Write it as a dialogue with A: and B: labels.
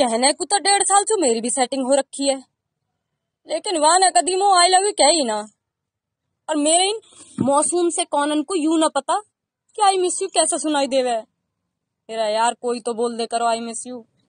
A: कहने को तो डेढ़ साल से मेरी भी सेटिंग हो रखी है लेकिन वहां ना कदीमो आई लव यू कह ही ना और मेरे इन मौसूम से कौन को यू ना पता कि आई मिस यू कैसा सुनाई देवे मेरा यार कोई तो बोल दे करो आई मिस यू